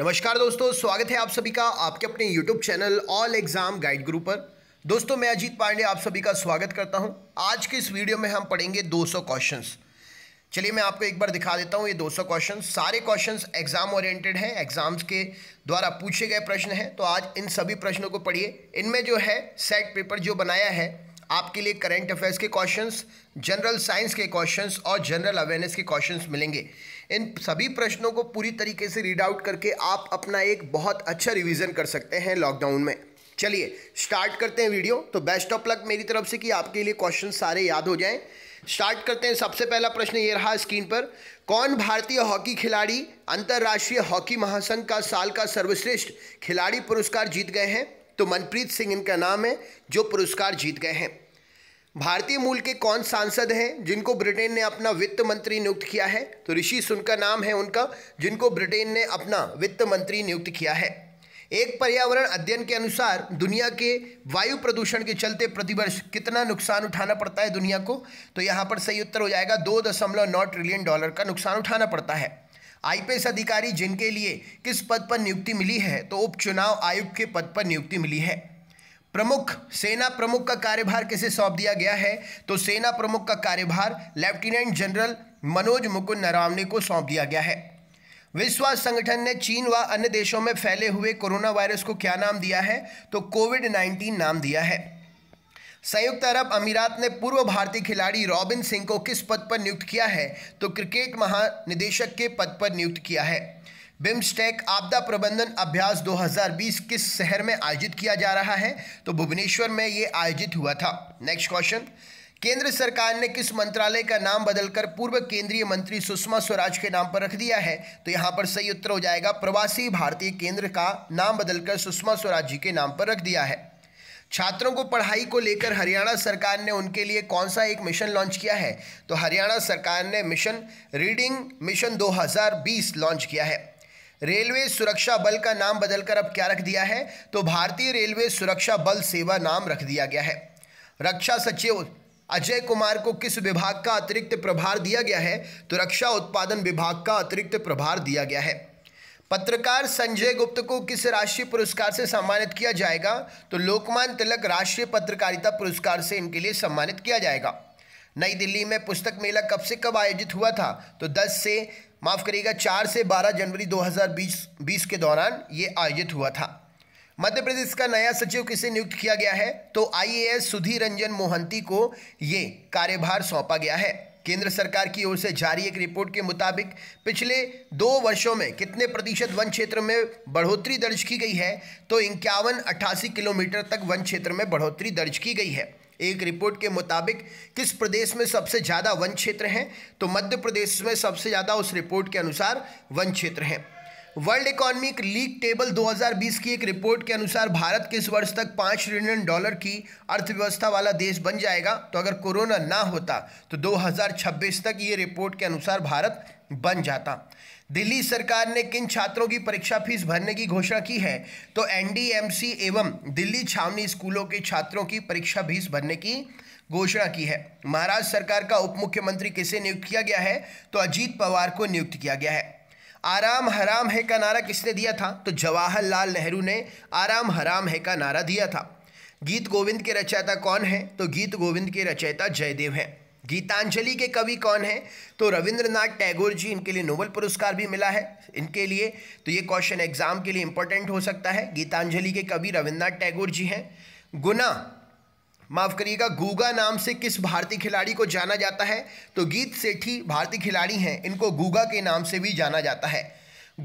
नमस्कार दोस्तों स्वागत है आप सभी का आपके अपने YouTube channel all exam guide group पर दोस्तों मैं अजीत पांडे आप सभी का स्वागत करता हूं आज के इस वीडियो में हम पढ़ेंगे 200 क्वेश्चंस चलिए मैं आपको एक बार दिखा देता हूं ये 200 क्वेश्चन सारे क्वेश्चंस एग्जाम ओरिएंटेड हैं एग्जाम्स के द्वारा पूछे गए प्रश्न हैं तो आज इन सभी प्रश्नों को पढ़िए इनमें जो है सेट पेपर जो बनाया है आपके लिए करेंट अफेयर्स के क्वेश्चंस जनरल साइंस के क्वेश्चंस और जनरल अवेयरनेस के क्वेश्चंस मिलेंगे इन सभी प्रश्नों को पूरी तरीके से रीड आउट करके आप अपना एक बहुत अच्छा रिविज़न कर सकते हैं लॉकडाउन में चलिए स्टार्ट करते हैं वीडियो तो बेस्ट ऑफ लक मेरी तरफ से कि आपके लिए क्वेश्चन सारे याद हो जाएं स्टार्ट करते हैं सबसे पहला प्रश्न ये रहा स्क्रीन पर कौन भारतीय हॉकी खिलाड़ी अंतर्राष्ट्रीय हॉकी महासंघ का साल का सर्वश्रेष्ठ खिलाड़ी पुरस्कार जीत गए हैं तो मनप्रीत सिंह इनका नाम है जो पुरस्कार जीत गए हैं भारतीय मूल के कौन सांसद हैं जिनको ब्रिटेन ने अपना वित्त मंत्री नियुक्त किया है तो ऋषि सुनका नाम है उनका जिनको ब्रिटेन ने अपना वित्त मंत्री नियुक्त किया है एक पर्यावरण अध्ययन के अनुसार दुनिया के वायु प्रदूषण के चलते प्रतिवर्ष कितना नुकसान उठाना पड़ता है दुनिया को तो यहाँ पर सही उत्तर हो जाएगा दो दशमलव नौ ट्रिलियन डॉलर का नुकसान उठाना पड़ता है आईपीएस अधिकारी जिनके लिए किस पद पर नियुक्ति मिली है तो उपचुनाव आयुक्त के पद पर नियुक्ति मिली है प्रमुख सेना प्रमुख का कार्यभार किसे सौंप दिया गया है तो सेना प्रमुख का कार्यभार लेफ्टिनेंट जनरल मनोज मुकुंद नरावने को सौंप दिया गया है विश्व संगठन ने चीन व अन्य देशों में फैले हुए कोरोना वायरस को क्या नाम दिया है तो कोविड नाइन्टीन नाम दिया है संयुक्त अरब अमीरात ने पूर्व भारतीय खिलाड़ी रॉबिन सिंह को किस पद पर नियुक्त किया है तो क्रिकेट महानिदेशक के पद पर नियुक्त किया है बिम्स्टेक आपदा प्रबंधन अभ्यास 2020 किस शहर में आयोजित किया जा रहा है तो भुवनेश्वर में ये आयोजित हुआ था नेक्स्ट क्वेश्चन केंद्र सरकार ने किस मंत्रालय का नाम बदलकर पूर्व केंद्रीय मंत्री सुषमा स्वराज के नाम पर रख दिया है तो यहाँ पर सही उत्तर हो जाएगा प्रवासी भारतीय केंद्र का नाम बदलकर सुषमा स्वराज जी के नाम पर रख दिया है छात्रों को पढ़ाई को लेकर हरियाणा सरकार ने उनके लिए कौन सा एक मिशन लॉन्च किया है तो हरियाणा सरकार ने मिशन रीडिंग मिशन 2020 लॉन्च किया है रेलवे सुरक्षा बल का नाम बदलकर अब क्या रख दिया है तो भारतीय रेलवे सुरक्षा बल सेवा नाम रख दिया गया है रक्षा सचिव अजय कुमार को किस विभाग का अतिरिक्त प्रभार दिया गया है तो रक्षा उत्पादन विभाग का अतिरिक्त प्रभार दिया गया है पत्रकार संजय गुप्त को किस राष्ट्रीय पुरस्कार से सम्मानित किया जाएगा तो लोकमान तिलक राष्ट्रीय पत्रकारिता पुरस्कार से इनके लिए सम्मानित किया जाएगा नई दिल्ली में पुस्तक मेला कब से कब आयोजित हुआ था तो 10 से माफ़ करिएगा चार से बारह जनवरी 2020 बीस के दौरान ये आयोजित हुआ था मध्य प्रदेश का नया सचिव किसे नियुक्त किया गया है तो आईएएस सुधीर रंजन मोहंती को ये कार्यभार सौंपा गया है केंद्र सरकार की ओर से जारी एक रिपोर्ट के मुताबिक पिछले दो वर्षों में कितने प्रतिशत वन क्षेत्र में बढ़ोतरी दर्ज की गई है तो इक्यावन अट्ठासी किलोमीटर तक वन क्षेत्र में बढ़ोतरी दर्ज की गई है एक रिपोर्ट के मुताबिक किस प्रदेश में सबसे ज़्यादा वन क्षेत्र हैं तो मध्य प्रदेश में सबसे ज़्यादा उस रिपोर्ट के अनुसार वन क्षेत्र हैं वर्ल्ड इकोनॉमिक लीग टेबल 2020 की एक रिपोर्ट के अनुसार भारत किस वर्ष तक पाँच ट्रिलियन डॉलर की अर्थव्यवस्था वाला देश बन जाएगा तो अगर कोरोना ना होता तो 2026 तक ये रिपोर्ट के अनुसार भारत बन जाता दिल्ली सरकार ने किन छात्रों की परीक्षा फीस भरने की घोषणा की है तो एनडीएमसी एवं दिल्ली छावनी स्कूलों के छात्रों की परीक्षा फीस भरने की घोषणा की है महाराष्ट्र सरकार का उप मुख्यमंत्री किसे नियुक्त किया गया है तो अजीत पवार को नियुक्त किया गया है आराम हराम है का नारा किसने दिया था तो जवाहरलाल नेहरू ने आराम हराम है का नारा दिया था गीत गोविंद के रचयिता कौन है तो गीत गोविंद के रचयिता जयदेव हैं गीतांजलि के कवि कौन हैं तो रविंद्रनाथ टैगोर जी इनके लिए नोबल पुरस्कार भी मिला है इनके लिए तो ये क्वेश्चन एग्जाम के लिए इंपॉर्टेंट हो सकता है गीतांजलि के कवि रविंद्रनाथ टैगोर जी हैं गुना माफ करिएगा गूगा नाम से किस भारतीय खिलाड़ी को जाना जाता है तो गीत सेठी भारतीय खिलाड़ी हैं इनको गूगा के नाम से भी जाना जाता है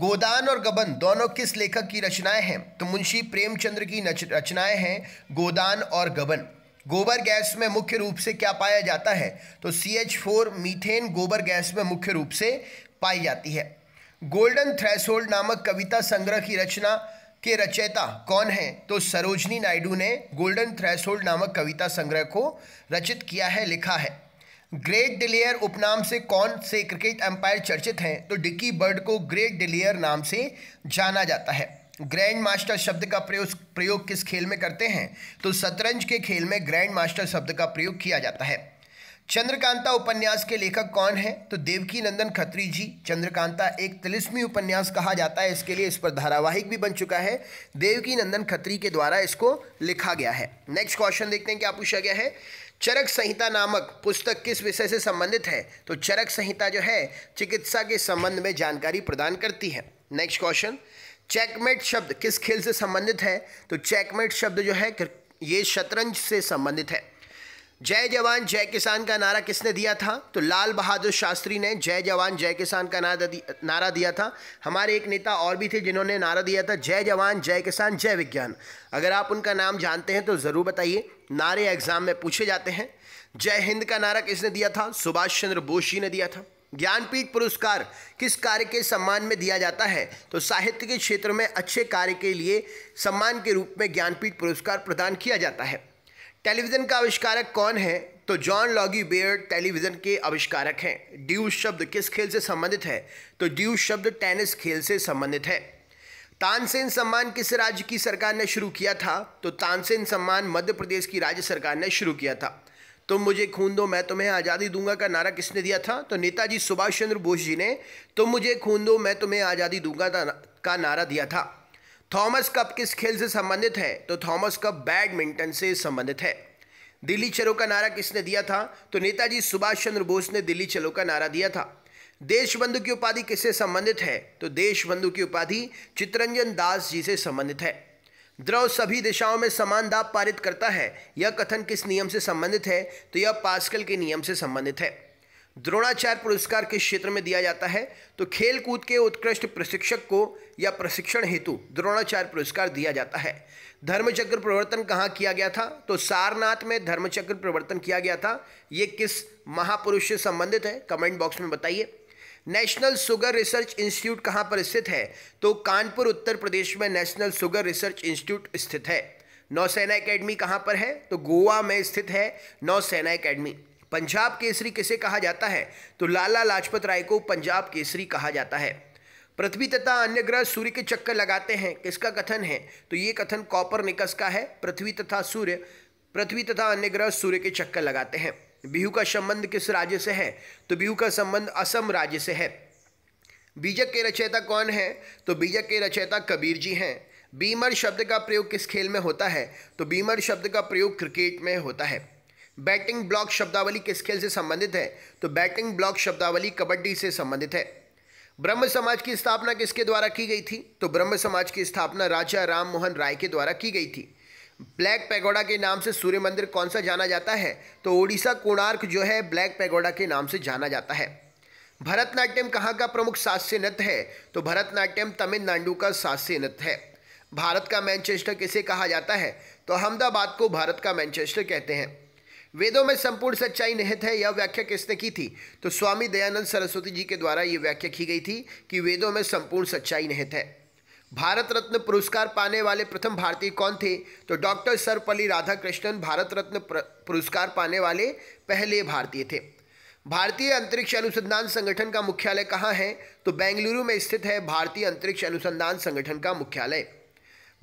गोदान और गबन दोनों किस लेखक की रचनाएं हैं तो मुंशी प्रेमचंद्र की रचनाएं हैं गोदान और गबन गोबर गैस में मुख्य रूप से क्या पाया जाता है तो सी एच फोर मीथेन गोबर गैस में मुख्य रूप से पाई जाती है गोल्डन थ्रेसोल्ड नामक कविता संग्रह की रचना के रचयिता कौन है तो सरोजनी नायडू ने गोल्डन थ्रेसोल्ड नामक कविता संग्रह को रचित किया है लिखा है ग्रेट डिलेयर उपनाम से कौन से क्रिकेट अंपायर चर्चित हैं तो डिकी बर्ड को ग्रेट डिलेयर नाम से जाना जाता है ग्रैंड मास्टर शब्द का प्रयोग प्रयोग किस खेल में करते हैं तो शतरंज के खेल में ग्रैंड मास्टर शब्द का प्रयोग किया जाता है चंद्रकांता उपन्यास के लेखक कौन है तो देवकी नंदन खत्री जी चंद्रकांता एक तिलिस्मी उपन्यास कहा जाता है इसके लिए इस पर धारावाहिक भी बन चुका है देवकी नंदन खत्री के द्वारा इसको लिखा गया है नेक्स्ट क्वेश्चन देखते हैं क्या पूछा गया है चरक संहिता नामक पुस्तक किस विषय से संबंधित है तो चरक संहिता जो है चिकित्सा के संबंध में जानकारी प्रदान करती है नेक्स्ट क्वेश्चन चेकमेट शब्द किस खेल से संबंधित है तो चेकमेट शब्द जो है ये शतरंज से संबंधित है जय जवान जय किसान का नारा किसने दिया था तो लाल बहादुर शास्त्री ने जय जवान जय किसान का नारा दिया नारा दिया था हमारे एक नेता और भी थे जिन्होंने नारा दिया था जय जवान जय किसान जय विज्ञान अगर आप उनका नाम जानते हैं तो ज़रूर बताइए नारे एग्ज़ाम में पूछे जाते हैं जय हिंद का नारा किसने दिया था सुभाष चंद्र बोस जी ने दिया था ज्ञानपीठ पुरस्कार किस कार्य के सम्मान में दिया जाता है तो साहित्य के क्षेत्र में अच्छे कार्य के लिए सम्मान के रूप में ज्ञानपीठ पुरस्कार प्रदान किया जाता है टेलीविज़न का आविष्कारक कौन है तो जॉन लॉगी बेयर टेलीविज़न के आविष्कारक हैं ड्यूस शब्द किस खेल से संबंधित है तो ड्यूस शब्द टेनिस खेल से संबंधित है तानसेन सम्मान किस राज्य की सरकार ने शुरू किया था तो तानसेन सम्मान मध्य प्रदेश की राज्य सरकार ने शुरू किया था तुम तो मुझे खून दो मैं तुम्हें आज़ादी दूंगा का नारा किसने दिया था तो नेताजी सुभाष चंद्र बोस जी ने तुम मुझे खून दो मैं तुम्हें आज़ादी दूंगा का नारा दिया था थॉमस कप किस खेल से संबंधित है तो थॉमस कप बैडमिंटन से संबंधित है दिल्ली चलो का नारा किसने दिया था तो नेताजी सुभाष चंद्र बोस ने दिल्ली चलो का नारा दिया था देशबंधु की उपाधि किससे संबंधित है तो देशबंधु की उपाधि चित्रंजन दास जी से संबंधित है द्रव सभी दिशाओं में समान दाब पारित करता है यह कथन किस नियम से संबंधित है तो यह पास्कल के नियम से संबंधित है द्रोणाचार्य पुरस्कार किस क्षेत्र में दिया जाता है तो खेलकूद के उत्कृष्ट प्रशिक्षक को या प्रशिक्षण हेतु द्रोणाचार्य पुरस्कार दिया जाता है धर्मचक्र प्रवर्तन कहाँ किया गया था तो सारनाथ में धर्मचक्र प्रवर्तन किया गया था ये किस महापुरुष से संबंधित है कमेंट बॉक्स में बताइए नेशनल शुगर रिसर्च इंस्टीट्यूट कहाँ पर स्थित है तो कानपुर उत्तर प्रदेश में नेशनल शुगर रिसर्च इंस्टीट्यूट स्थित है नौसेना एकेडमी कहाँ पर है तो गोवा में स्थित है नौसेना एकेडमी पंजाब केसरी किसे कहा जाता है तो लाला लाजपत राय को पंजाब केसरी कहा जाता है पृथ्वी तथा अन्य ग्रह सूर्य के चक्कर लगाते हैं किसका कथन है तो ये कथन कॉपर निकस का है पृथ्वी तथा सूर्य पृथ्वी तथा अन्य ग्रह सूर्य के चक्कर लगाते हैं बिहू का संबंध किस राज्य से है तो बिहू का संबंध असम राज्य से है बीजक के रचयिता कौन है तो बीजक के रचयिता कबीर जी हैं बीमर शब्द का प्रयोग किस खेल में होता है तो बीमर शब्द का प्रयोग क्रिकेट में होता है बैटिंग ब्लॉक शब्दावली किस खेल से संबंधित है तो बैटिंग ब्लॉक शब्दावली कबड्डी से संबंधित है ब्रह्म समाज की स्थापना किसके द्वारा की गई थी तो ब्रह्म समाज की स्थापना राजा राम मोहन राय के द्वारा की गई थी ब्लैक पैगोडा के नाम से सूर्य मंदिर कौन सा जाना जाता है तो ओडिशा कोणार्क जो है ब्लैक पैगोडा के नाम से जाना जाता है भरतनाट्यम कहाँ का प्रमुख शास्त्रीय नृत्य है तो भरतनाट्यम तमिलनाडु का शास्त्रीय नृत्य है भारत का मैनचेस्टर किसे कहा जाता है तो अहमदाबाद को भारत का मैनचेस्टर कहते हैं वेदों में संपूर्ण सच्चाई निहित है यह व्याख्या किसने की थी तो स्वामी दयानंद सरस्वती जी के द्वारा यह व्याख्या की गई थी कि वेदों में संपूर्ण सच्चाई निहित है भारत रत्न पुरस्कार पाने वाले प्रथम भारतीय कौन थे तो डॉक्टर सर्वपल्ली राधाकृष्णन भारत रत्न पुरस्कार पाने वाले पहले भारतीय थे भारतीय अंतरिक्ष अनुसंधान संगठन का मुख्यालय कहाँ है तो बेंगलुरु में स्थित है भारतीय अंतरिक्ष अनुसंधान संगठन का मुख्यालय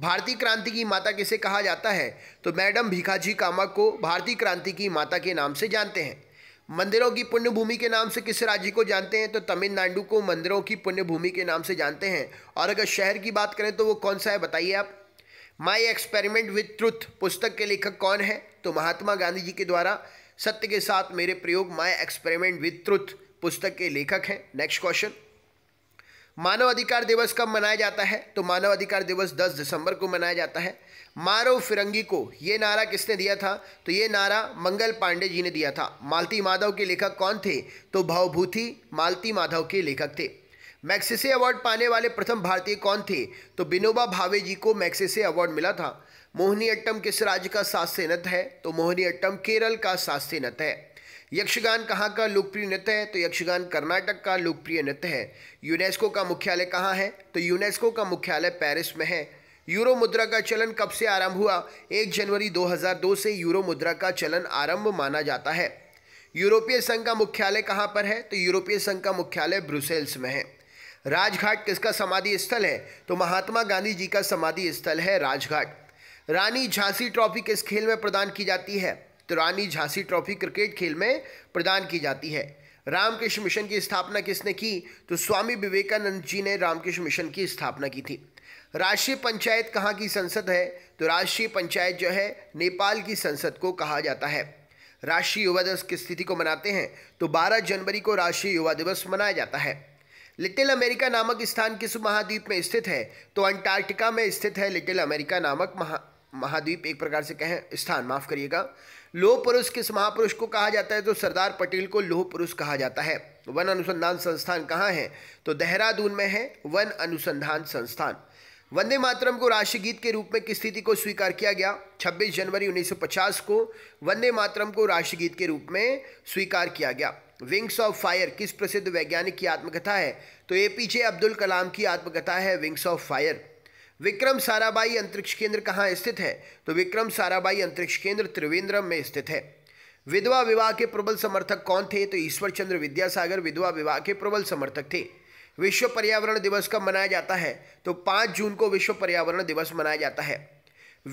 भारतीय क्रांति की माता किसे कहा जाता है तो मैडम भिखाजी कामा को भारतीय क्रांति की माता के नाम से जानते हैं मंदिरों की पुण्य भूमि के नाम से किस राज्य को जानते हैं तो तमिलनाडु को मंदिरों की पुण्य भूमि के नाम से जानते हैं और अगर शहर की बात करें तो वो कौन सा है बताइए आप माई एक्सपेरिमेंट विथ ट्रुथ पुस्तक के लेखक कौन है तो महात्मा गांधी जी के द्वारा सत्य के साथ मेरे प्रयोग माई एक्सपेरिमेंट विथ ट्रुथ पुस्तक के लेखक हैं नेक्स्ट क्वेश्चन मानव अधिकार दिवस कब मनाया जाता है तो मानव अधिकार दिवस 10 दिसंबर को मनाया जाता है मारो फिरंगी को ये नारा किसने दिया था तो ये नारा मंगल पांडे जी ने दिया था मालती माधव के लेखक कौन थे तो भावभूति मालती माधव के लेखक थे मैक्सेसे अवार्ड पाने वाले प्रथम भारतीय कौन थे तो विनोबा भावे जी को मैक्सेसे अवार्ड मिला था मोहनी अट्टम किस राज्य का शास्त्रीय नृत्य है तो मोहनी अट्टम केरल का शास्त्रीय नृत्य है यक्षगान कहाँ का लोकप्रिय नृत्य है तो यक्षगान कर्नाटक का लोकप्रिय नृत्य है यूनेस्को का मुख्यालय कहाँ है तो यूनेस्को का मुख्यालय पेरिस में है यूरो मुद्रा का चलन कब से आरंभ हुआ एक जनवरी 2002 से यूरो मुद्रा का चलन आरंभ माना जाता है यूरोपीय संघ का मुख्यालय कहाँ पर है तो यूरोपीय संघ का मुख्यालय ब्रुसेल्स में है राजघाट किसका समाधि स्थल है तो महात्मा गांधी जी का समाधि स्थल है राजघाट रानी झांसी ट्रॉफी किस खेल में प्रदान की जाती है तो रानी झांसी ट्रॉफी क्रिकेट खेल में प्रदान की जाती है रामकृष्ण मिशन की स्थापना किसने की तो स्वामी विवेकानंद जी ने रामकृष्ण मिशन की स्थापना की थी राष्ट्रीय पंचायत कहाँ की संसद है तो राष्ट्रीय पंचायत जो है नेपाल की संसद को कहा जाता है राष्ट्रीय युवा दिवस की स्थिति को मनाते हैं तो 12 जनवरी को राष्ट्रीय युवा दिवस मनाया जाता है लिटिल अमेरिका नामक स्थान किस महाद्वीप में स्थित है तो अंटार्कटिका में स्थित है लिटिल अमेरिका नामक महा महाद्वीप एक प्रकार से कहें स्थान माफ करिएगा लोह पुरुष किस महापुरुष को कहा जाता है तो सरदार पटेल को लोह पुरुष कहा जाता है वन अनुसंधान संस्थान कहाँ है तो देहरादून में है वन अनुसंधान संस्थान वंदे मातरम को राष्ट्रीय गीत के रूप में किस तिथि को स्वीकार किया गया 26 जनवरी 1950 को वंदे मातरम को राष्ट्रीय गीत के रूप में स्वीकार किया गया विंग्स ऑफ फायर किस प्रसिद्ध वैज्ञानिक की आत्मकथा है तो ए पीजे अब्दुल कलाम की आत्मकथा है wings of fire Vikram Sarabhai अंतरिक्ष केंद्र कहाँ स्थित है तो विक्रम साराबाई अंतरिक्ष केंद्र त्रिवेंद्रम में स्थित है विधवा विवाह के प्रबल समर्थक कौन थे तो ईश्वर चंद्र विद्यासागर विधवा विवाह के प्रबल समर्थक थे विश्व पर्यावरण दिवस कब मनाया जाता है तो पाँच जून को विश्व पर्यावरण दिवस मनाया जाता है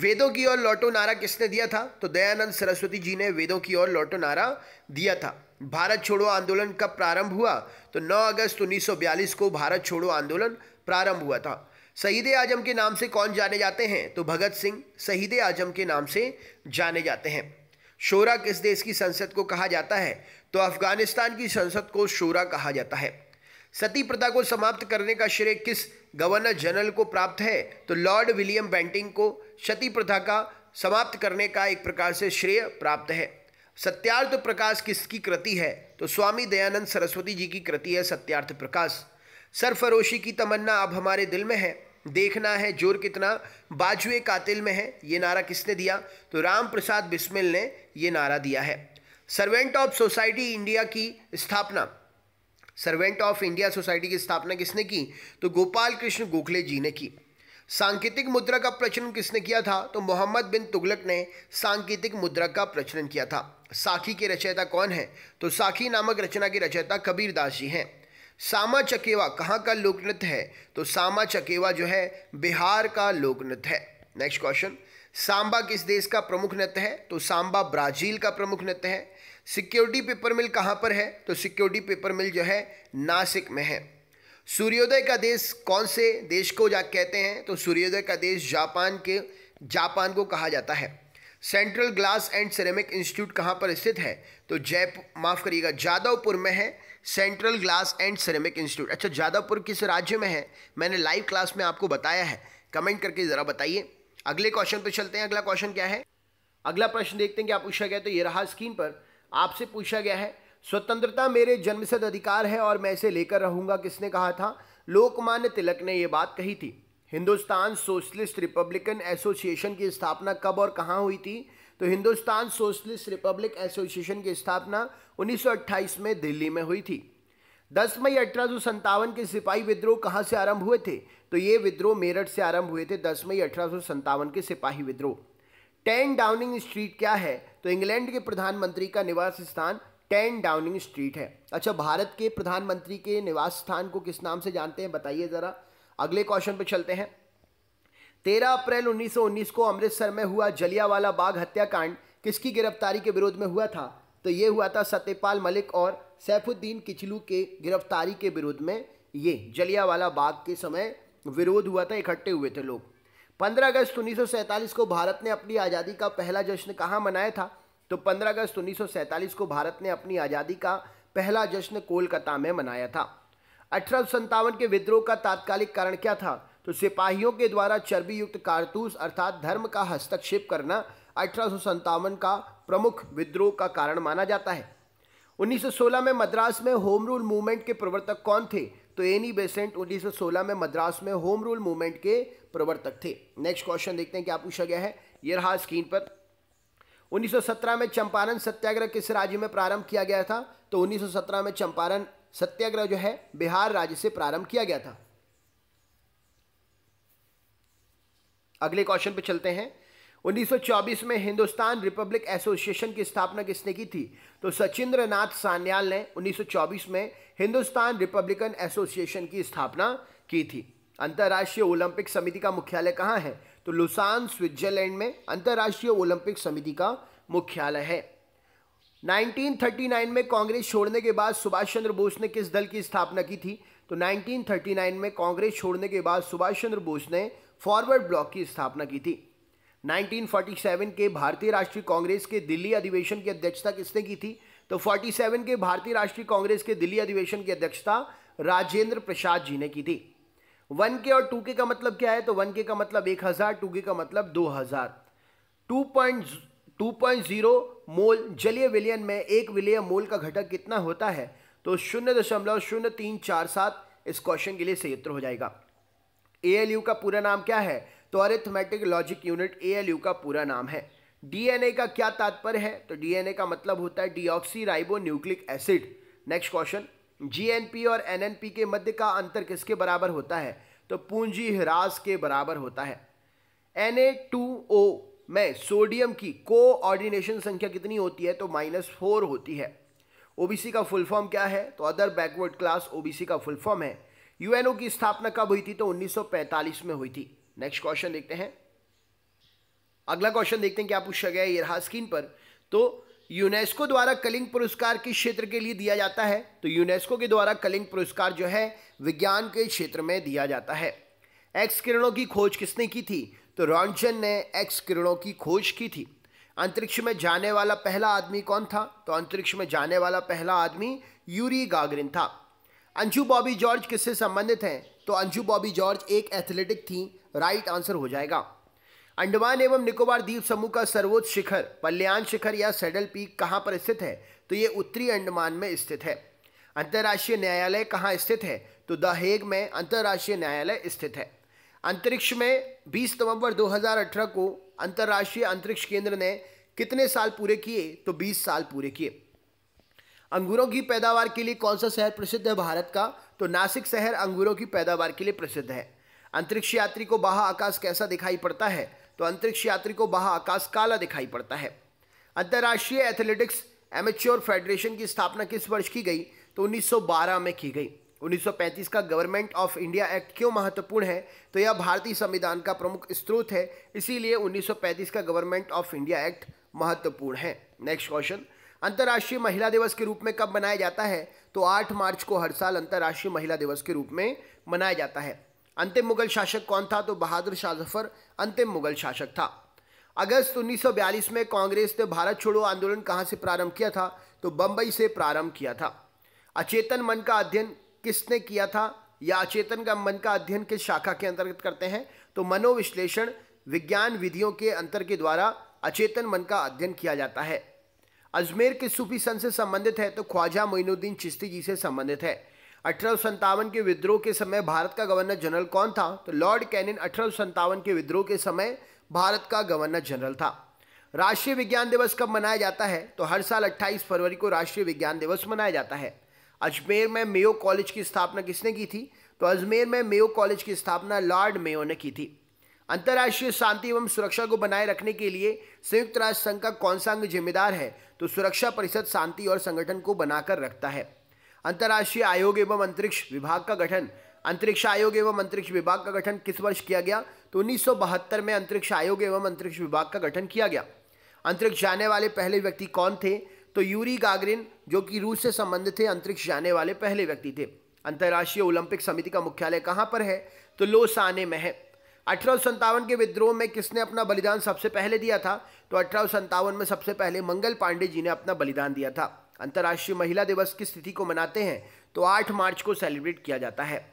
वेदों की ओर लौटो नारा किसने दिया था तो दयानंद सरस्वती जी ने वेदों की ओर लौटो नारा दिया था भारत छोड़ो आंदोलन कब प्रारंभ हुआ तो 9 अगस्त 1942 को भारत छोड़ो आंदोलन प्रारंभ हुआ था शहीद आजम के नाम से कौन जाने जाते हैं तो भगत सिंह शहीद आजम के नाम से जाने जाते हैं शोरा किस देश की संसद को कहा जाता है तो अफगानिस्तान की संसद को शोरा कहा जाता है सती प्रथा को समाप्त करने का श्रेय किस गवर्नर जनरल को प्राप्त है तो लॉर्ड विलियम बैंटिंग को सती प्रथा का समाप्त करने का एक प्रकार से श्रेय प्राप्त है सत्यार्थ प्रकाश किसकी कृति है तो स्वामी दयानंद सरस्वती जी की कृति है सत्यार्थ प्रकाश सरफरोशी की तमन्ना अब हमारे दिल में है देखना है जोर कितना बाजुए कातिल में है ये नारा किसने दिया तो राम प्रसाद बिस्मिल ने ये नारा दिया है सर्वेंट ऑफ सोसाइटी इंडिया की स्थापना सर्वेंट ऑफ इंडिया सोसाइटी की स्थापना किसने की तो गोपाल कृष्ण गोखले जी ने की सांकेतिक मुद्रा का प्रचलन किसने किया था तो मोहम्मद बिन तुगलक ने सांकेतिक मुद्रा का प्रचलन किया था साखी के रचयिता कौन है तो साखी नामक रचना की रचयिता कबीर दास जी हैं सामा चकेवा कहाँ का लोक नृत्य है तो सामा चकेवा जो है बिहार का लोक नृत्य है नेक्स्ट क्वेश्चन सांबा किस देश का प्रमुख नृत्य है तो सांबा ब्राजील का प्रमुख नृत्य है सिक्योरिटी पेपर मिल कहाँ पर है तो सिक्योरिटी पेपर मिल जो है नासिक में है सूर्योदय का देश कौन से देश को जा कहते हैं तो सूर्योदय का देश जापान के जापान को कहा जाता है central glass and ceramic institute कहाँ पर स्थित है तो जयपुर माफ़ करिएगा जादवपुर में है central glass and ceramic institute अच्छा जादवपुर किस राज्य में है मैंने लाइव क्लास में आपको बताया है कमेंट करके ज़रा बताइए अगले क्वेश्चन पर चलते हैं अगला क्वेश्चन क्या है अगला प्रश्न देखते हैं कि आप पूछा गया तो ये रहा स्क्रीन पर आपसे पूछा गया है स्वतंत्रता मेरे जन्मसिद्ध अधिकार है और मैं इसे लेकर रहूंगा किसने कहा था लोकमान्य तिलक ने यह बात कही थी हिंदुस्तान सोशलिस्ट रिपब्लिकन एसोसिएशन की स्थापना कब और कहाँ हुई थी तो हिंदुस्तान सोशलिस्ट रिपब्लिक एसोसिएशन की स्थापना 1928 में दिल्ली में हुई थी 10 मई अठारह के सिपाही विद्रोह कहाँ से आरंभ हुए थे तो ये विद्रोह मेरठ से आरंभ हुए थे 10 मई अठारह के सिपाही विद्रोह टेन डाउनिंग स्ट्रीट क्या है तो इंग्लैंड के प्रधानमंत्री का निवास स्थान टेन डाउनिंग स्ट्रीट है अच्छा भारत के प्रधानमंत्री के निवास स्थान को किस नाम से जानते हैं बताइए ज़रा अगले क्वेश्चन पर चलते हैं तेरह अप्रैल 1919 को अमृतसर में हुआ जलियावाला बाग हत्याकांड किसकी गिरफ्तारी के विरोध में हुआ था तो ये हुआ था सत्यपाल मलिक और सैफुद्दीन किचलू के गिरफ्तारी के विरोध में ये जलियावाला बाग के समय विरोध हुआ था इकट्ठे हुए थे लोग पंद्रह अगस्त उन्नीस को भारत ने अपनी आज़ादी का पहला जश्न कहाँ मनाया था तो पंद्रह अगस्त उन्नीस को भारत ने अपनी आज़ादी का पहला जश्न कोलकाता में मनाया था अठारह के विद्रोह का तात्कालिक कारण क्या था तो सिपाहियों के द्वारा चर्बी युक्त कारतूस अर्थात धर्म का हस्तक्षेप करना अठारह का प्रमुख विद्रोह का कारण माना जाता है 1916 में मद्रास में होम रूल मूवमेंट के प्रवर्तक कौन थे तो एनी बेसेंट 1916 में मद्रास में होम रूल मूवमेंट के प्रवर्तक थे नेक्स्ट क्वेश्चन देखते हैं क्या पूछा गया है ये रहा स्क्रीन पर 1917 में चंपारण सत्याग्रह किस राज्य में प्रारंभ किया गया था तो 1917 में चंपारण सत्याग्रह जो है बिहार राज्य से प्रारंभ किया गया था अगले क्वेश्चन पे चलते हैं 1924 में हिंदुस्तान रिपब्लिक एसोसिएशन की स्थापना किसने की थी तो सचिंद्र नाथ सान्याल ने 1924 में हिंदुस्तान रिपब्लिकन एसोसिएशन की स्थापना की थी अंतर्राष्ट्रीय ओलंपिक समिति का मुख्यालय कहाँ है तो लुसान स्विट्जरलैंड में अंतर्राष्ट्रीय ओलंपिक समिति का मुख्यालय है 1939 में कांग्रेस छोड़ने के बाद सुभाष चंद्र बोस ने किस दल की स्थापना की थी तो 1939 में कांग्रेस छोड़ने के बाद सुभाष चंद्र बोस ने फॉरवर्ड ब्लॉक की स्थापना की थी 1947 के भारतीय राष्ट्रीय कांग्रेस के दिल्ली अधिवेशन की अध्यक्षता किसने की थी तो 47 के भारतीय राष्ट्रीय कांग्रेस के दिल्ली अधिवेशन की अध्यक्षता राजेंद्र प्रसाद जी ने की थी वन के और टू के का मतलब क्या है तो वन के का मतलब एक हज़ार टू के का मतलब दो हज़ार two point two point zero mole जलीय विलयन में एक विलय मोल का घटक कितना होता है तो शून्य दशमलव शून्य तीन चार सात इस क्वेश्चन के लिए सही उत्तर हो जाएगा ए का पूरा नाम क्या है तो अरिथमेटिक लॉजिक यूनिट ए का पूरा नाम है डीएनए का क्या तात्पर्य है तो डीएनए का मतलब होता है deoxyribonucleic acid next question GNP और एनएनपी के मध्य का अंतर किसके बराबर होता है तो पूंजी ह्रास के बराबर होता है Na2O में सोडियम की कोऑर्डिनेशन संख्या कितनी होती है तो माइनस फोर होती है ओबीसी का फुल फॉर्म क्या है तो अदर बैकवर्ड क्लास ओबीसी का फुल फॉर्म है यूएनओ की स्थापना कब हुई थी तो 1945 में हुई थी नेक्स्ट क्वेश्चन देखते हैं अगला क्वेश्चन देखते हैं क्या पूछा गया ये रहा स्क्रीन पर तो यूनेस्को द्वारा कलिंग पुरस्कार किस क्षेत्र के लिए दिया जाता है तो यूनेस्को के द्वारा कलिंग पुरस्कार जो है विज्ञान के क्षेत्र में दिया जाता है एक्स किरणों की खोज किसने की थी तो रॉन्चन ने एक्स किरणों की खोज की थी अंतरिक्ष में जाने वाला पहला आदमी कौन था तो अंतरिक्ष में जाने वाला पहला आदमी यूरी गागरिन था अंजू बॉबी जॉर्ज किससे संबंधित हैं तो अंजू बॉबी जॉर्ज एक एथलेटिक थी राइट आंसर हो जाएगा अंडमान एवं निकोबार द्वीप समूह का सर्वोच्च शिखर पल्याण शिखर या सेडल पीक कहाँ पर स्थित है तो ये उत्तरी अंडमान में स्थित है अंतर्राष्ट्रीय न्यायालय कहाँ स्थित है तो द हेग में अंतर्राष्ट्रीय न्यायालय स्थित है अंतरिक्ष में 20 नवंबर 2018 को अंतर्राष्ट्रीय अंतरिक्ष केंद्र ने कितने साल पूरे किए तो 20 साल पूरे किए अंगूरों की पैदावार के लिए कौन सा शहर प्रसिद्ध है भारत का तो नासिक शहर अंगूरों की पैदावार के लिए प्रसिद्ध है अंतरिक्ष यात्री को बाहा आकाश कैसा दिखाई पड़ता है तो अंतरिक्ष यात्री को बाहा आकाश काला दिखाई पड़ता है अंतर्राष्ट्रीय एथलेटिक्स एमेच्योर फेडरेशन की स्थापना किस वर्ष की गई तो 1912 में की गई 1935 का गवर्नमेंट ऑफ इंडिया एक्ट क्यों महत्वपूर्ण है तो यह भारतीय संविधान का प्रमुख स्रोत है इसीलिए 1935 का गवर्नमेंट ऑफ इंडिया एक्ट महत्वपूर्ण है नेक्स्ट क्वेश्चन अंतर्राष्ट्रीय महिला दिवस के रूप में कब मनाया जाता है तो 8 मार्च को हर साल अंतर्राष्ट्रीय महिला दिवस के रूप में मनाया जाता है अंतिम मुगल शासक कौन था तो बहादुर शाह जफर अंतिम मुगल शासक था अगस्त 1942 में कांग्रेस ने भारत छोड़ो आंदोलन कहाँ से प्रारंभ किया था तो बम्बई से प्रारंभ किया था अचेतन मन का अध्ययन किसने किया था या अचेतन का मन का अध्ययन किस शाखा के अंतर्गत करते हैं तो मनोविश्लेषण विज्ञान विधियों के अंतर के द्वारा अचेतन मन का अध्ययन किया जाता है अजमेर किस सूफी सन से संबंधित है तो ख्वाजा मोइनुद्दीन चिश्ती जी से संबंधित है अठारह के विद्रोह के समय भारत का गवर्नर जनरल कौन था तो लॉर्ड कैनिन अठारह के विद्रोह के समय भारत का गवर्नर जनरल था राष्ट्रीय विज्ञान दिवस कब मनाया जाता है तो हर साल 28 फरवरी को राष्ट्रीय विज्ञान दिवस मनाया जाता है अजमेर में मेयो कॉलेज की स्थापना किसने की थी तो अजमेर में मेयो कॉलेज की स्थापना लॉर्ड मेयो ने की थी अंतर्राष्ट्रीय शांति एवं सुरक्षा को बनाए रखने के लिए संयुक्त राष्ट्र संघ का कौन सा अंग जिम्मेदार है तो सुरक्षा परिषद शांति और संगठन को बनाकर रखता है अंतर्राष्ट्रीय आयोग एवं अंतरिक्ष विभाग का गठन अंतरिक्ष आयोग एवं अंतरिक्ष विभाग का गठन किस वर्ष किया गया तो उन्नीस में अंतरिक्ष आयोग एवं अंतरिक्ष विभाग का गठन किया गया अंतरिक्ष जाने वाले पहले व्यक्ति कौन थे तो यूरी गागरिन जो कि रूस से संबंधित थे अंतरिक्ष जाने वाले पहले व्यक्ति थे अंतर्राष्ट्रीय ओलंपिक समिति का मुख्यालय कहाँ पर है तो लोसाने में है अठारह के विद्रोह में किसने अपना बलिदान सबसे पहले दिया था तो अठारह में सबसे पहले मंगल पांडे जी ने अपना बलिदान दिया था अंतर्राष्ट्रीय महिला दिवस की स्थिति को मनाते हैं तो 8 मार्च को सेलिब्रेट किया जाता है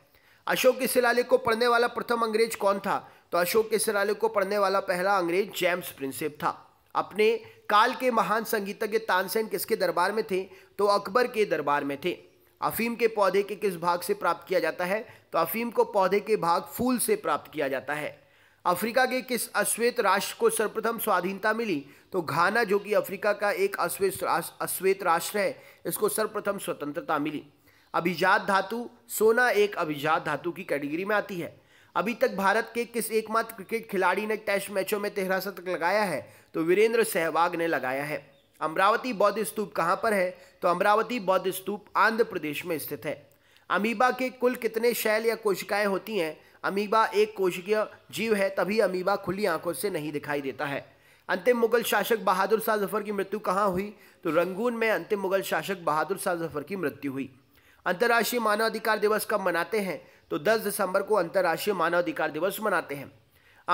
अशोक के शिलालेख को पढ़ने वाला प्रथम अंग्रेज कौन था तो अशोक के शिलालेख को पढ़ने वाला पहला अंग्रेज जेम्स प्रिंसेप था अपने काल के महान संगीतज्ञ तानसेन किसके दरबार में थे तो अकबर के दरबार में थे अफीम के पौधे के किस भाग से प्राप्त किया जाता है तो अफीम को पौधे के भाग फूल से प्राप्त किया जाता है अफ्रीका के किस अश्वेत राष्ट्र को सर्वप्रथम स्वाधीनता मिली तो घाना जो कि अफ्रीका का एक अश्वेत राष्ट्र अश्वेत राष्ट्र है इसको सर्वप्रथम स्वतंत्रता मिली अभिजात धातु सोना एक अभिजात धातु की कैटेगरी में आती है अभी तक भारत के किस एकमात्र क्रिकेट खिलाड़ी ने टेस्ट मैचों में तेरह शतक लगाया है तो वीरेंद्र सहवाग ने लगाया है अमरावती बौद्ध स्तूप कहाँ पर है तो अमरावती बौद्ध स्तूप आंध्र प्रदेश में स्थित है अमीबा के कुल कितने शैल या कोशिकाएं होती हैं अमीबा एक कोशिकीय जीव है तभी अमीबा खुली आंखों से नहीं दिखाई देता है अंतिम मुगल शासक बहादुर शाह जफर की मृत्यु कहाँ हुई तो रंगून में अंतिम मुगल शासक बहादुर शाह जफर की मृत्यु हुई अंतर्राष्ट्रीय मानवाधिकार दिवस कब मनाते हैं तो 10 दिसंबर को अंतर्राष्ट्रीय मानवाधिकार दिवस मनाते हैं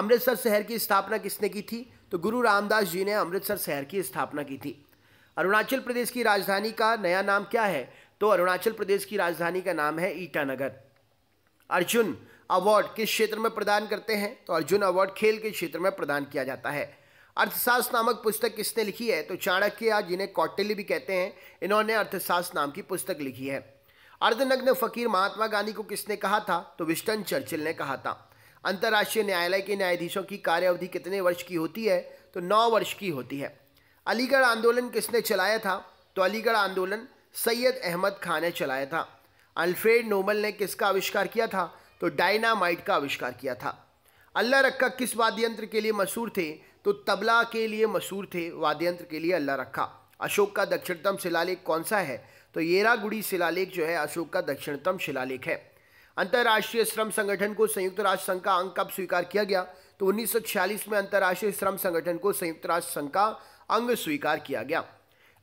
अमृतसर शहर की स्थापना किसने की थी तो गुरु रामदास जी ने अमृतसर शहर की स्थापना की थी अरुणाचल प्रदेश की राजधानी का नया नाम क्या है तो अरुणाचल प्रदेश की राजधानी का नाम है ईटानगर अर्जुन अवार्ड किस क्षेत्र में प्रदान करते हैं तो अर्जुन अवार्ड खेल के क्षेत्र में प्रदान किया जाता है अर्थशास्त्र नामक पुस्तक किसने लिखी है तो चाणक्य या जिन्हें कौटिल्य भी कहते हैं इन्होंने अर्थशास्त्र नाम की पुस्तक लिखी है अर्धनग्न फकीर महात्मा गांधी को किसने कहा था तो विस्टन चर्चिल ने कहा था अंतर्राष्ट्रीय न्यायालय के न्यायाधीशों की कार्य अवधि कितने वर्ष की होती है तो नौ वर्ष की होती है अलीगढ़ आंदोलन किसने चलाया था तो अलीगढ़ आंदोलन सैयद अहमद खां ने चलाया था अल्फ्रेड नोबल ने किसका आविष्कार किया था तो डायनामाइट का आविष्कार किया था अल्लाह रखा किस वाद्य यंत्र के लिए मशहूर थे तो तबला के लिए मशहूर थे वाद्य यंत्र के लिए अल्लाह रखा अशोक का दक्षिणतम शिलालेख कौन सा है तो येरागुड़ी शिलालेख जो है अशोक का दक्षिणतम शिलालेख है अंतर्राष्ट्रीय श्रम संगठन को संयुक्त राष्ट्र संघ का अंग कब स्वीकार किया गया तो 1946 में अंतर्राष्ट्रीय श्रम संगठन को संयुक्त राष्ट्र संघ का अंग स्वीकार किया गया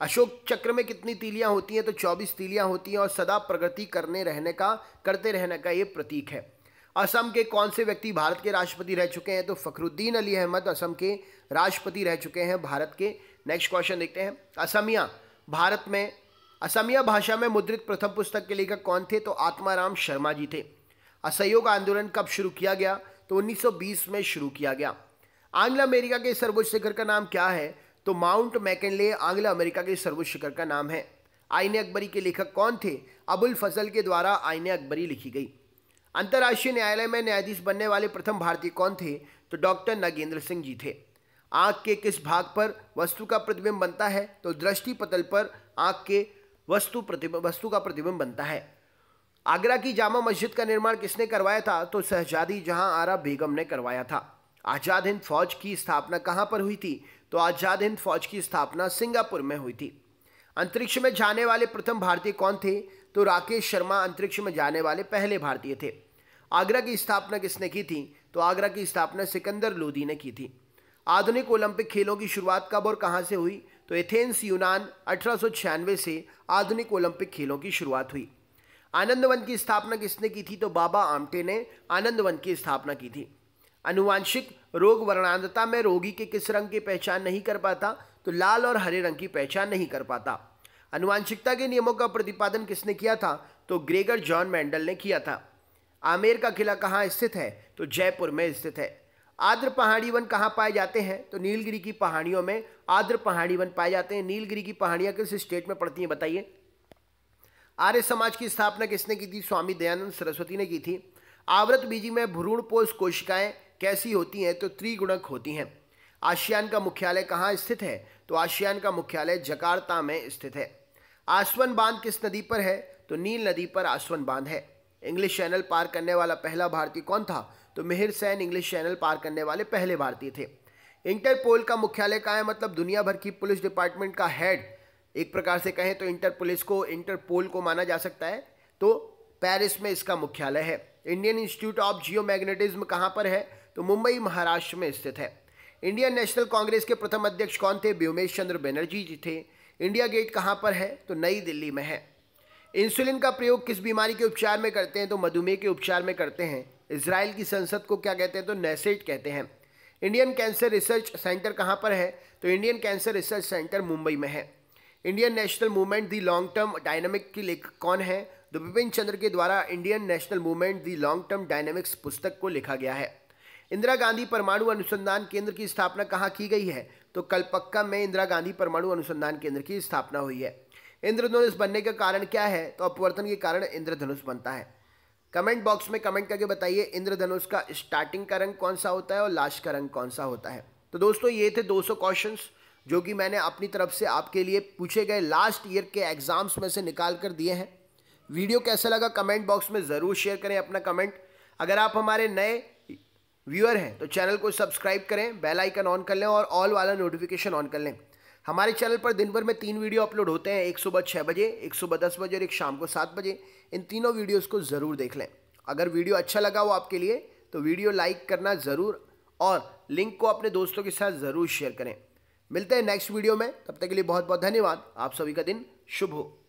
अशोक चक्र में कितनी तीलियां होती हैं तो 24 तीलियां होती हैं और सदा प्रगति करने रहने का करते रहने का ये प्रतीक है असम के कौन से व्यक्ति भारत के राष्ट्रपति रह चुके हैं तो फखरुद्दीन अली अहमद असम के राष्ट्रपति रह चुके हैं भारत के नेक्स्ट क्वेश्चन देखते हैं असमिया भारत में असमिया भाषा में मुद्रित प्रथम पुस्तक के लेखक कौन थे तो आत्माराम शर्मा जी थे असहयोग आंदोलन कब शुरू किया गया तो 1920 में शुरू किया गया आंग्ल अमेरिका के सर्वोच्च शिखर का नाम क्या है तो माउंट मैकनले आंग्ला अमेरिका के सर्वोच्च शिखर का नाम है आईने अकबरी के लेखक कौन थे अबुल फजल के द्वारा आईने अकबरी लिखी गई अंतर्राष्ट्रीय न्यायालय में न्यायाधीश बनने वाले प्रथम भारतीय कौन थे तो डॉक्टर नगेंद्र सिंह जी थे आँख के किस भाग पर वस्तु का प्रतिबिंब बनता है तो दृष्टि पतल पर आँख के वस्तु प्रतिबिंब वस्तु का प्रतिबिंब बनता है आगरा की जामा मस्जिद का निर्माण किसने करवाया था तो शहजादी जहां आरा बेगम ने करवाया था आज़ाद हिंद फौज की स्थापना कहाँ पर हुई थी तो आज़ाद हिंद फौज की स्थापना सिंगापुर में हुई थी अंतरिक्ष में जाने वाले प्रथम भारतीय कौन थे तो राकेश शर्मा अंतरिक्ष में जाने वाले पहले भारतीय थे आगरा की स्थापना किसने की थी तो आगरा की स्थापना सिकंदर लोधी ने की थी आधुनिक ओलंपिक खेलों की शुरुआत कब और कहाँ से हुई तो एथेंस यूनान अठारह से आधुनिक ओलंपिक खेलों की शुरुआत हुई आनंदवन की स्थापना किसने की थी तो बाबा आमटे ने आनंदवन की स्थापना की थी अनुवांशिक रोग वर्णांधता में रोगी के किस रंग की पहचान नहीं कर पाता तो लाल और हरे रंग की पहचान नहीं कर पाता अनुवांशिकता के नियमों का प्रतिपादन किसने किया था तो ग्रेगर जॉन मैंडल ने किया था आमेर का किला कहाँ स्थित है तो जयपुर में स्थित है आर्द्र पहाड़ी वन कहाँ पाए जाते हैं तो नीलगिरी की पहाड़ियों में आर्द्र पहाड़ी वन पाए जाते हैं नीलगिरी की पहाड़ियाँ किस स्टेट में पड़ती हैं बताइए आर्य समाज की स्थापना किसने की थी स्वामी दयानंद सरस्वती ने की थी आवृत बीजी में भ्रूण पोष कोशिकाएं कैसी होती हैं तो त्रिगुणक होती हैं आशियान का मुख्यालय कहाँ स्थित है तो आशियान का मुख्यालय जकार्ता में स्थित है आसवन बांध किस नदी पर है तो नील नदी पर आसवन बांध है इंग्लिश चैनल पार करने वाला पहला भारतीय कौन था तो मिहिर सैन इंग्लिश चैनल पार करने वाले पहले भारतीय थे इंटरपोल का मुख्यालय कहाँ है मतलब दुनिया भर की पुलिस डिपार्टमेंट का हेड एक प्रकार से कहें तो इंटर पुलिस को इंटरपोल को माना जा सकता है तो पेरिस में इसका मुख्यालय है Indian Institute of Geomagnetism कहाँ पर है तो मुंबई महाराष्ट्र में स्थित है इंडियन नेशनल कांग्रेस के प्रथम अध्यक्ष कौन थे व्योमेश चंद्र बनर्जी जी थे इंडिया गेट कहाँ पर है तो नई दिल्ली में है इंसुलिन का प्रयोग किस बीमारी के उपचार में करते हैं तो मधुमेह के उपचार में करते हैं इसराइल की संसद को क्या कहते हैं तो नेसेट कहते हैं इंडियन कैंसर रिसर्च सेंटर कहाँ पर है तो Indian Cancer Research Centre Mumbai में है Indian National Movement the Long Term Dynamic की लेखक कौन है तो बिपिन चंद्र के द्वारा Indian National Movement the Long Term Dynamics पुस्तक को लिखा गया है इंदिरा गांधी परमाणु अनुसंधान केंद्र की स्थापना कहाँ की गई है तो कलपक्का में इंदिरा गांधी परमाणु अनुसंधान केंद्र की स्थापना हुई है इंद्रधनुष बनने का कारण क्या है तो अपवर्तन के कारण इंद्रधनुष बनता है कमेंट बॉक्स में कमेंट करके बताइए इंद्रधनुष का स्टार्टिंग का रंग कौन सा होता है और लास्ट का रंग कौन सा होता है तो दोस्तों ये थे 200 क्वेश्चंस जो कि मैंने अपनी तरफ से आपके लिए पूछे गए लास्ट ईयर के एग्जाम्स में से निकाल कर दिए हैं वीडियो कैसा लगा कमेंट बॉक्स में ज़रूर शेयर करें अपना कमेंट अगर आप हमारे नए व्यूअर हैं तो चैनल को सब्सक्राइब करें बेल आइकन ऑन कर लें और ऑल वाला नोटिफिकेशन ऑन कर लें हमारे चैनल पर दिन भर में तीन वीडियो अपलोड होते हैं एक सुबह छः बजे एक सुबह दस बजे और एक शाम को सात बजे इन तीनों वीडियोज़ को ज़रूर देख लें अगर वीडियो अच्छा लगा हो आपके लिए तो वीडियो लाइक करना ज़रूर और लिंक को अपने दोस्तों के साथ ज़रूर शेयर करें मिलते हैं नेक्स्ट वीडियो में तब तक के लिए बहुत बहुत धन्यवाद आप सभी का दिन शुभ हो